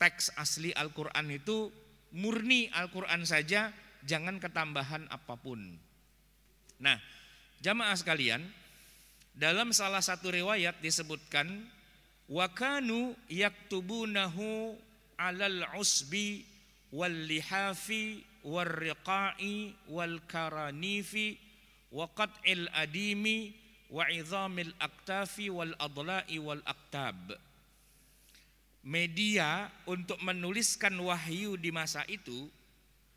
teks asli Al-Quran itu murni Al-Quran saja, jangan ketambahan apapun. Nah, jamaah sekalian, dalam salah satu riwayat disebutkan wakanu yaktubunahu alal usbi wal lihafi wal riqai wal karanifi wa qat'il adimi wa idhamil aktafi wal adla'i wal aktab media untuk menuliskan wahyu di masa itu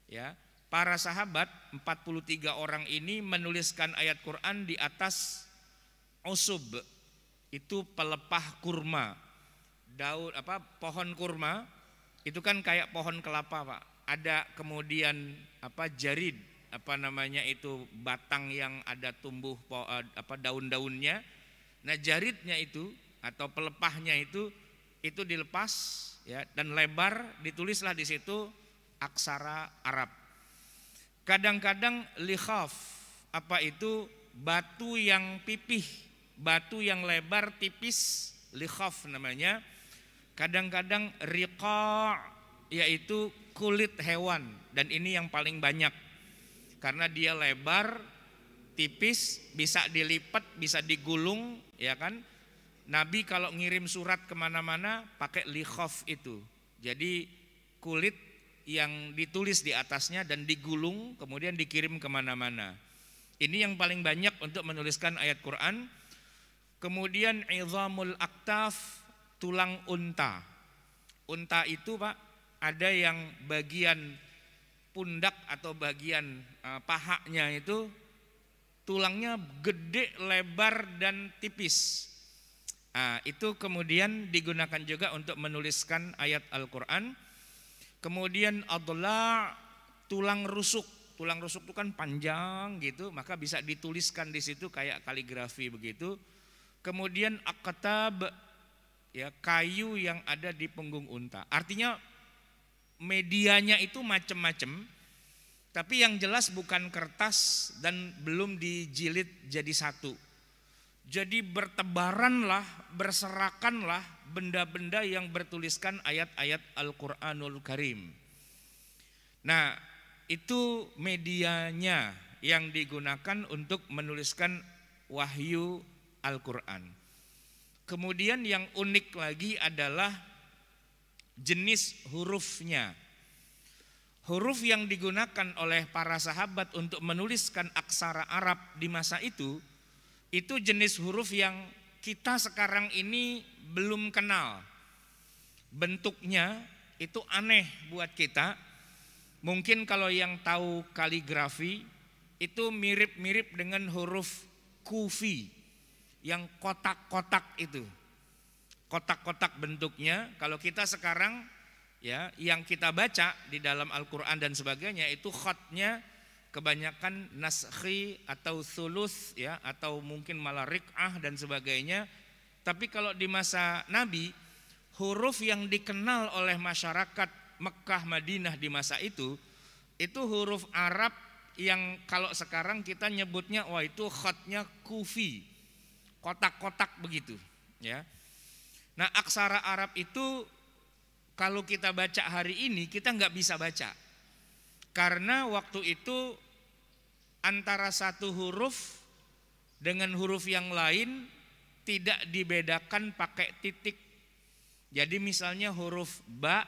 ya para sahabat 43 orang ini menuliskan ayat Quran di atas usub itu pelepah kurma daun apa pohon kurma itu kan kayak pohon kelapa Pak ada kemudian apa jarid apa namanya itu batang yang ada tumbuh eh, apa daun-daunnya nah jaridnya itu atau pelepahnya itu itu dilepas ya dan lebar ditulislah di situ aksara Arab. Kadang-kadang likhaf apa itu batu yang pipih, batu yang lebar tipis likhaf namanya. Kadang-kadang riqa yaitu kulit hewan dan ini yang paling banyak karena dia lebar tipis bisa dilipat bisa digulung ya kan Nabi kalau ngirim surat kemana-mana pakai likhof itu. Jadi kulit yang ditulis di atasnya dan digulung kemudian dikirim kemana-mana. Ini yang paling banyak untuk menuliskan ayat Quran. Kemudian izamul aktaf tulang unta. Unta itu Pak ada yang bagian pundak atau bagian eh, pahanya itu tulangnya gede, lebar dan tipis Nah, itu kemudian digunakan juga untuk menuliskan ayat Al-Quran. Kemudian adalah tulang rusuk. Tulang rusuk itu kan panjang gitu, maka bisa dituliskan di situ kayak kaligrafi begitu. Kemudian akatab ya kayu yang ada di punggung unta. Artinya medianya itu macam-macam, tapi yang jelas bukan kertas dan belum dijilid jadi satu jadi bertebaranlah, berserakanlah benda-benda yang bertuliskan ayat-ayat Al-Quranul Karim. Nah itu medianya yang digunakan untuk menuliskan wahyu Al-Quran. Kemudian yang unik lagi adalah jenis hurufnya. Huruf yang digunakan oleh para sahabat untuk menuliskan aksara Arab di masa itu – itu jenis huruf yang kita sekarang ini belum kenal. Bentuknya itu aneh buat kita. Mungkin kalau yang tahu kaligrafi itu mirip-mirip dengan huruf kufi yang kotak-kotak itu. Kotak-kotak bentuknya kalau kita sekarang ya yang kita baca di dalam Al-Qur'an dan sebagainya itu khotnya kebanyakan naskhi atau sulus ya atau mungkin malah rik'ah dan sebagainya. Tapi kalau di masa Nabi huruf yang dikenal oleh masyarakat Mekah Madinah di masa itu itu huruf Arab yang kalau sekarang kita nyebutnya wah itu khotnya kufi kotak-kotak begitu ya nah aksara Arab itu kalau kita baca hari ini kita nggak bisa baca karena waktu itu antara satu huruf dengan huruf yang lain tidak dibedakan pakai titik. Jadi misalnya huruf ba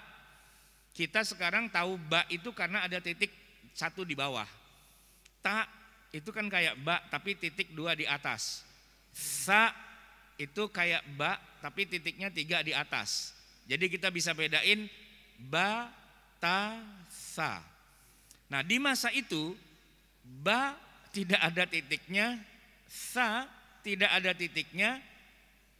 kita sekarang tahu ba itu karena ada titik satu di bawah. Ta itu kan kayak ba tapi titik dua di atas. Sa itu kayak ba tapi titiknya tiga di atas. Jadi kita bisa bedain ba ta sa. Nah di masa itu ba tidak ada titiknya, sa tidak ada titiknya,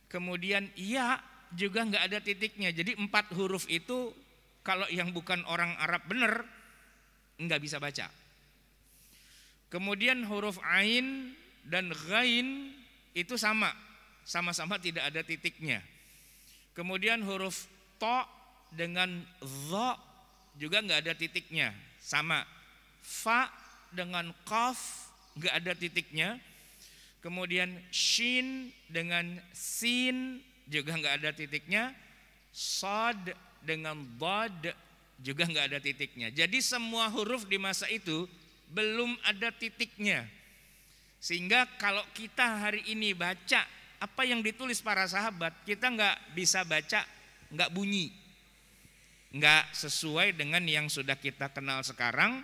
kemudian ya juga nggak ada titiknya. Jadi empat huruf itu kalau yang bukan orang Arab benar nggak bisa baca. Kemudian huruf ain dan ghain itu sama, sama-sama tidak ada titiknya. Kemudian huruf to dengan zo juga nggak ada titiknya, sama fa dengan Kaf nggak ada titiknya. Kemudian shin dengan sin juga nggak ada titiknya. Sad dengan Bad juga nggak ada titiknya. Jadi semua huruf di masa itu belum ada titiknya. Sehingga kalau kita hari ini baca apa yang ditulis para sahabat, kita nggak bisa baca, nggak bunyi, nggak sesuai dengan yang sudah kita kenal sekarang.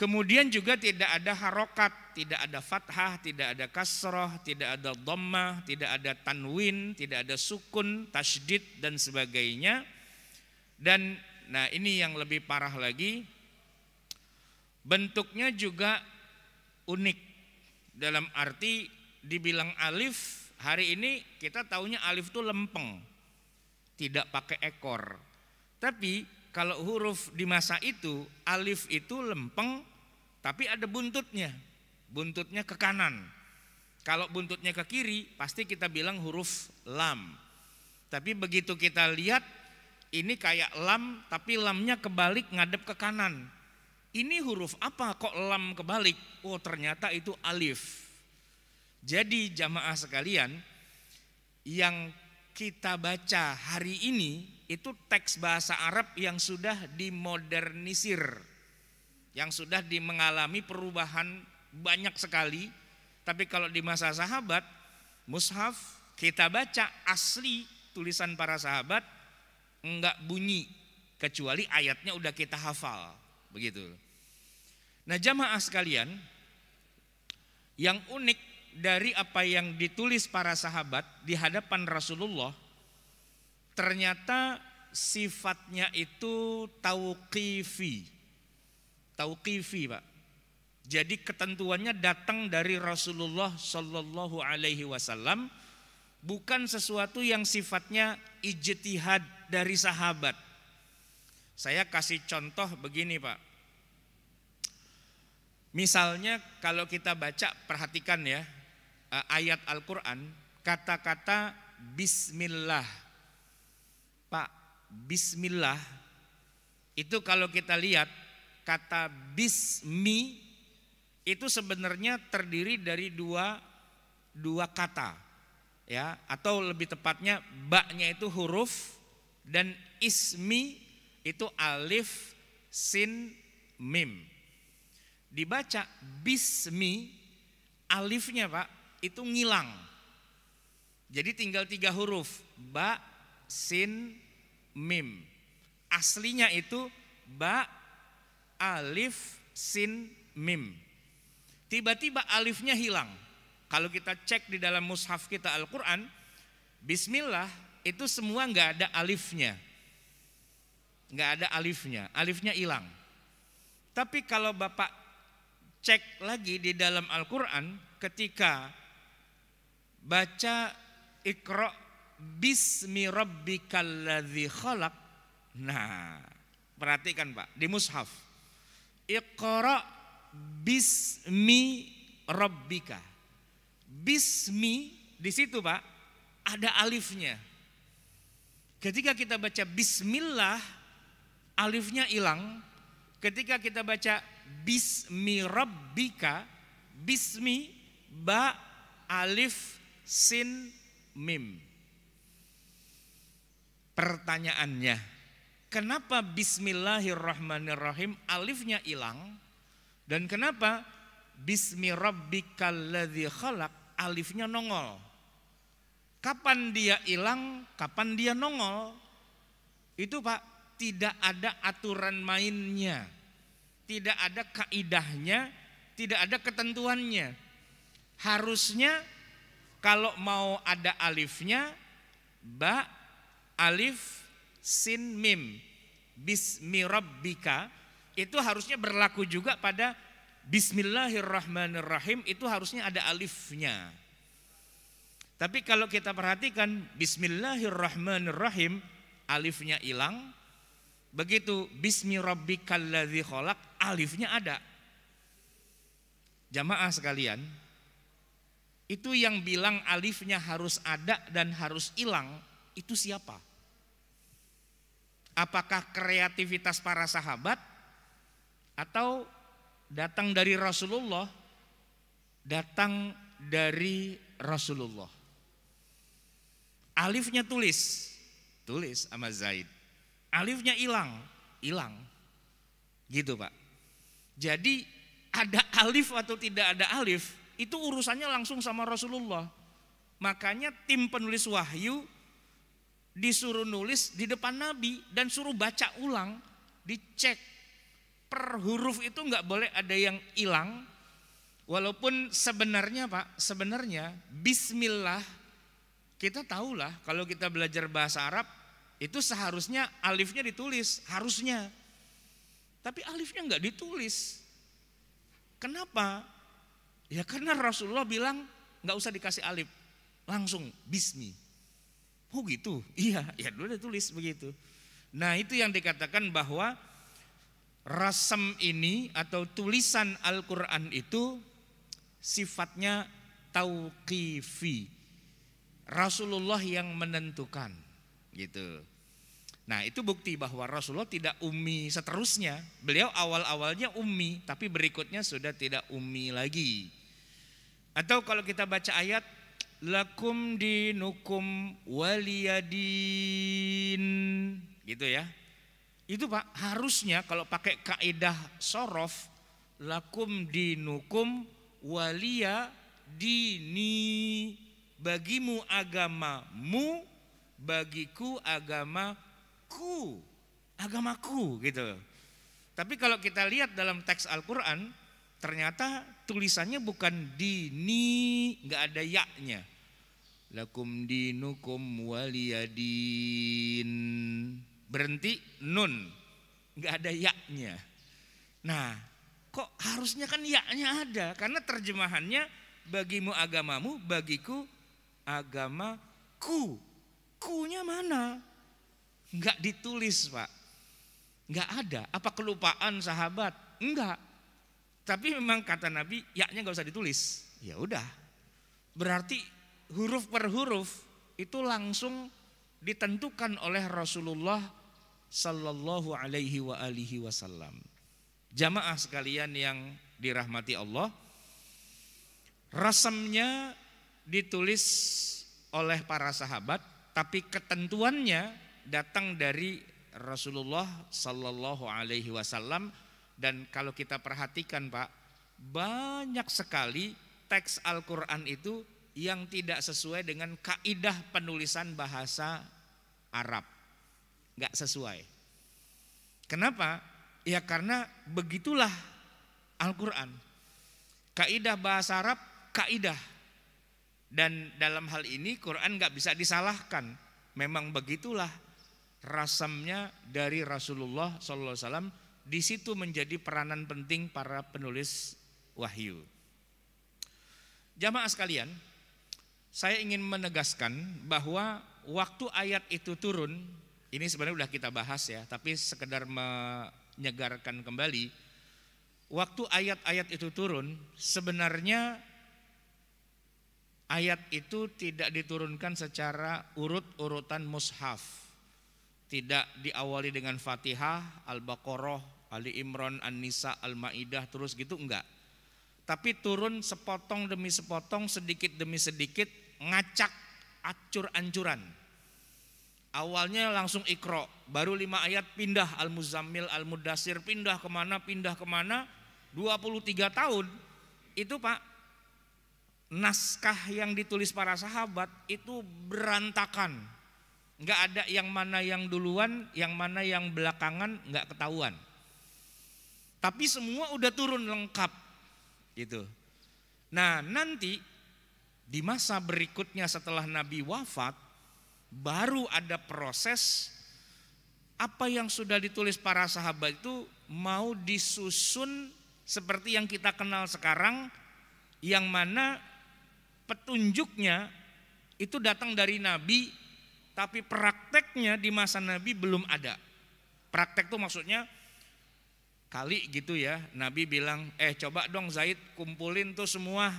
Kemudian juga tidak ada harokat, tidak ada fathah, tidak ada kasroh, tidak ada dhamma, tidak ada tanwin, tidak ada sukun, tasdid dan sebagainya. Dan nah ini yang lebih parah lagi, bentuknya juga unik. Dalam arti dibilang alif, hari ini kita taunya alif itu lempeng, tidak pakai ekor. Tapi kalau huruf di masa itu, alif itu lempeng, tapi ada buntutnya. Buntutnya ke kanan. Kalau buntutnya ke kiri, pasti kita bilang huruf lam. Tapi begitu kita lihat, ini kayak lam, tapi lamnya kebalik ngadep ke kanan. Ini huruf apa kok lam kebalik? Oh ternyata itu alif. Jadi jamaah sekalian, yang kita baca hari ini itu teks bahasa Arab yang sudah dimodernisir yang sudah mengalami perubahan banyak sekali. Tapi kalau di masa sahabat, mushaf kita baca asli tulisan para sahabat enggak bunyi kecuali ayatnya udah kita hafal, begitu. Nah, jamaah sekalian, yang unik dari apa yang ditulis para sahabat di hadapan Rasulullah ternyata sifatnya itu tauqifi tauqifi Pak. Jadi ketentuannya datang dari Rasulullah Shallallahu Alaihi Wasallam, bukan sesuatu yang sifatnya ijtihad dari sahabat. Saya kasih contoh begini Pak. Misalnya kalau kita baca perhatikan ya eh, ayat Al-Qur'an kata-kata bismillah. Pak, bismillah itu kalau kita lihat kata bismi itu sebenarnya terdiri dari dua dua kata ya atau lebih tepatnya baknya itu huruf dan ismi itu alif sin mim dibaca bismi alifnya pak itu ngilang jadi tinggal tiga huruf ba sin mim aslinya itu ba alif, sin, mim. Tiba-tiba alifnya hilang. Kalau kita cek di dalam mushaf kita Al-Quran, Bismillah itu semua nggak ada alifnya. Nggak ada alifnya, alifnya hilang. Tapi kalau Bapak cek lagi di dalam Al-Quran ketika baca ikro bismi rabbikal ladzi khalaq. Nah, perhatikan Pak, di mushaf Iqra bismi rabbika. Bismi di situ Pak ada alifnya. Ketika kita baca bismillah alifnya hilang. Ketika kita baca bismi rabbika bismi ba alif sin mim. Pertanyaannya, Kenapa bismillahirrahmanirrahim alifnya hilang? Dan kenapa bismi khalaq alifnya nongol? Kapan dia hilang, kapan dia nongol? Itu Pak, tidak ada aturan mainnya. Tidak ada kaidahnya, tidak ada ketentuannya. Harusnya kalau mau ada alifnya, ba, alif, sin mim bismi rabbika itu harusnya berlaku juga pada bismillahirrahmanirrahim itu harusnya ada alifnya. Tapi kalau kita perhatikan bismillahirrahmanirrahim alifnya hilang. Begitu bismi rabbikal alifnya ada. Jamaah sekalian, itu yang bilang alifnya harus ada dan harus hilang itu siapa? Apakah kreativitas para sahabat atau datang dari Rasulullah? Datang dari Rasulullah. Alifnya tulis, tulis sama Zaid. Alifnya hilang, hilang. Gitu Pak. Jadi ada alif atau tidak ada alif, itu urusannya langsung sama Rasulullah. Makanya tim penulis wahyu disuruh nulis di depan Nabi dan suruh baca ulang, dicek per huruf itu nggak boleh ada yang hilang. Walaupun sebenarnya Pak, sebenarnya Bismillah kita tahulah kalau kita belajar bahasa Arab itu seharusnya alifnya ditulis, harusnya. Tapi alifnya nggak ditulis. Kenapa? Ya karena Rasulullah bilang nggak usah dikasih alif, langsung Bismi. Oh gitu, iya, ya dulu udah tulis begitu. Nah itu yang dikatakan bahwa rasam ini atau tulisan Al-Quran itu sifatnya tauqifi. Rasulullah yang menentukan gitu. Nah itu bukti bahwa Rasulullah tidak ummi seterusnya. Beliau awal-awalnya ummi tapi berikutnya sudah tidak ummi lagi. Atau kalau kita baca ayat lakum dinukum waliyadin gitu ya itu pak harusnya kalau pakai kaidah sorof lakum dinukum walia dini bagimu agamamu bagiku agamaku agamaku gitu tapi kalau kita lihat dalam teks Al-Quran ternyata tulisannya bukan dini nggak ada yaknya lakum dinukum waliyadin berhenti nun nggak ada yaknya nah kok harusnya kan yaknya ada karena terjemahannya bagimu agamamu bagiku agamaku kunya mana nggak ditulis pak nggak ada apa kelupaan sahabat nggak tapi memang kata Nabi yaknya nggak usah ditulis ya udah berarti huruf per huruf itu langsung ditentukan oleh Rasulullah Sallallahu Alaihi wa alihi Wasallam. Jamaah sekalian yang dirahmati Allah, rasamnya ditulis oleh para sahabat, tapi ketentuannya datang dari Rasulullah Sallallahu Alaihi Wasallam. Dan kalau kita perhatikan, Pak, banyak sekali teks Al-Quran itu yang tidak sesuai dengan kaidah penulisan bahasa Arab. Gak sesuai. Kenapa? Ya karena begitulah Al-Quran. Kaidah bahasa Arab, kaidah. Dan dalam hal ini Quran gak bisa disalahkan. Memang begitulah rasamnya dari Rasulullah SAW. Di situ menjadi peranan penting para penulis wahyu. Jamaah sekalian, saya ingin menegaskan bahwa waktu ayat itu turun, ini sebenarnya sudah kita bahas ya, tapi sekedar menyegarkan kembali, waktu ayat-ayat itu turun, sebenarnya ayat itu tidak diturunkan secara urut-urutan mushaf. Tidak diawali dengan Fatihah, Al-Baqarah, Ali Imran, An-Nisa, Al-Maidah terus gitu enggak. Tapi turun sepotong demi sepotong, sedikit demi sedikit ngacak acur-ancuran. Awalnya langsung ikro, baru lima ayat pindah al muzamil Al-Mudasir, pindah kemana, pindah kemana. 23 tahun itu Pak naskah yang ditulis para sahabat itu berantakan. Nggak ada yang mana yang duluan, yang mana yang belakangan nggak ketahuan. Tapi semua udah turun lengkap gitu. Nah nanti di masa berikutnya setelah Nabi wafat, baru ada proses apa yang sudah ditulis para sahabat itu mau disusun seperti yang kita kenal sekarang yang mana petunjuknya itu datang dari nabi tapi prakteknya di masa nabi belum ada. Praktek itu maksudnya kali gitu ya. Nabi bilang, "Eh, coba dong Zaid kumpulin tuh semua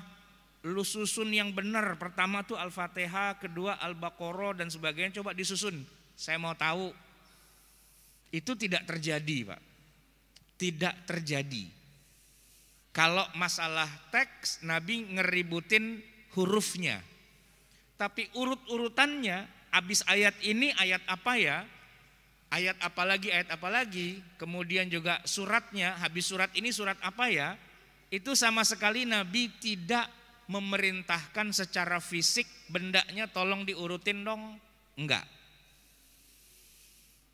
lu susun yang benar. Pertama tuh Al-Fatihah, kedua Al-Baqarah dan sebagainya coba disusun. Saya mau tahu. Itu tidak terjadi, Pak. Tidak terjadi. Kalau masalah teks Nabi ngeributin hurufnya. Tapi urut-urutannya habis ayat ini ayat apa ya? Ayat apa lagi, ayat apa lagi, kemudian juga suratnya, habis surat ini surat apa ya? Itu sama sekali Nabi tidak memerintahkan secara fisik bendanya tolong diurutin dong? Enggak.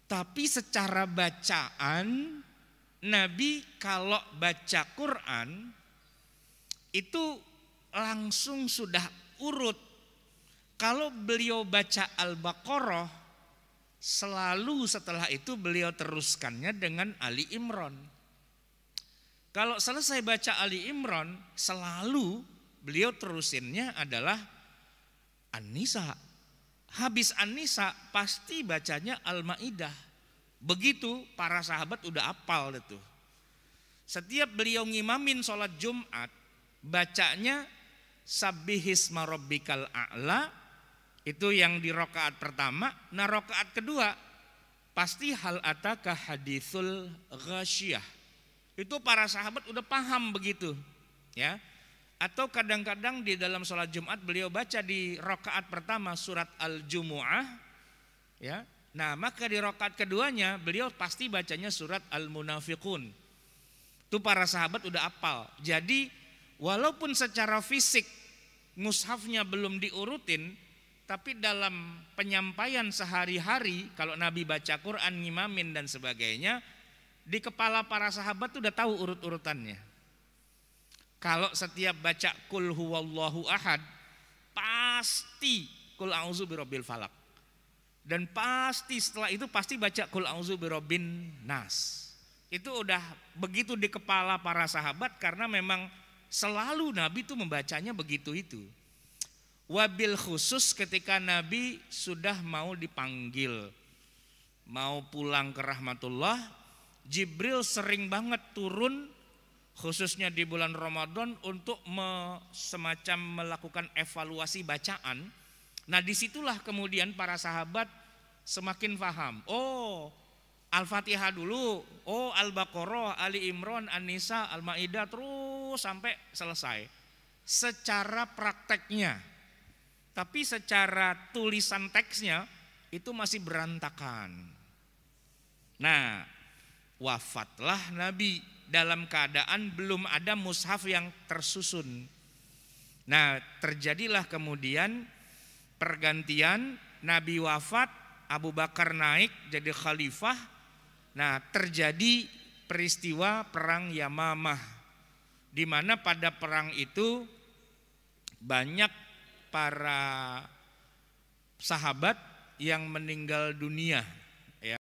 Tapi secara bacaan Nabi kalau baca Quran itu langsung sudah urut. Kalau beliau baca Al-Baqarah selalu setelah itu beliau teruskannya dengan Ali Imran. Kalau selesai baca Ali Imran selalu beliau terusinnya adalah Anissa, Habis Anissa pasti bacanya Al-Maidah. Begitu para sahabat udah apal itu. Setiap beliau ngimamin sholat Jumat, bacanya Sabihis Marobikal a'la itu yang di rokaat pertama, nah rokaat kedua pasti hal ataka hadithul ghasyah. Itu para sahabat udah paham begitu, ya. Atau kadang-kadang di dalam sholat Jumat beliau baca di rokaat pertama surat Al-Jumu'ah. Ya. Nah maka di rokaat keduanya beliau pasti bacanya surat Al-Munafiqun. Itu para sahabat udah apal. Jadi walaupun secara fisik mushafnya belum diurutin. Tapi dalam penyampaian sehari-hari kalau Nabi baca Quran, ngimamin dan sebagainya. Di kepala para sahabat udah tahu urut-urutannya. Kalau setiap baca kul huwallahu ahad, pasti kul auzu birabbil falak. Dan pasti setelah itu pasti baca kul auzu birabbin nas. Itu udah begitu di kepala para sahabat karena memang selalu Nabi itu membacanya begitu itu. Wabil khusus ketika Nabi sudah mau dipanggil, mau pulang ke rahmatullah, Jibril sering banget turun khususnya di bulan Ramadan untuk me, semacam melakukan evaluasi bacaan. Nah, disitulah kemudian para sahabat semakin paham. Oh, Al-Fatihah dulu, oh Al-Baqarah, Ali Imran, An-Nisa, Al-Maidah terus sampai selesai. Secara prakteknya, tapi secara tulisan teksnya itu masih berantakan. Nah, wafatlah Nabi dalam keadaan belum ada mushaf yang tersusun. Nah, terjadilah kemudian pergantian Nabi wafat, Abu Bakar naik jadi khalifah. Nah, terjadi peristiwa perang Yamamah di mana pada perang itu banyak para sahabat yang meninggal dunia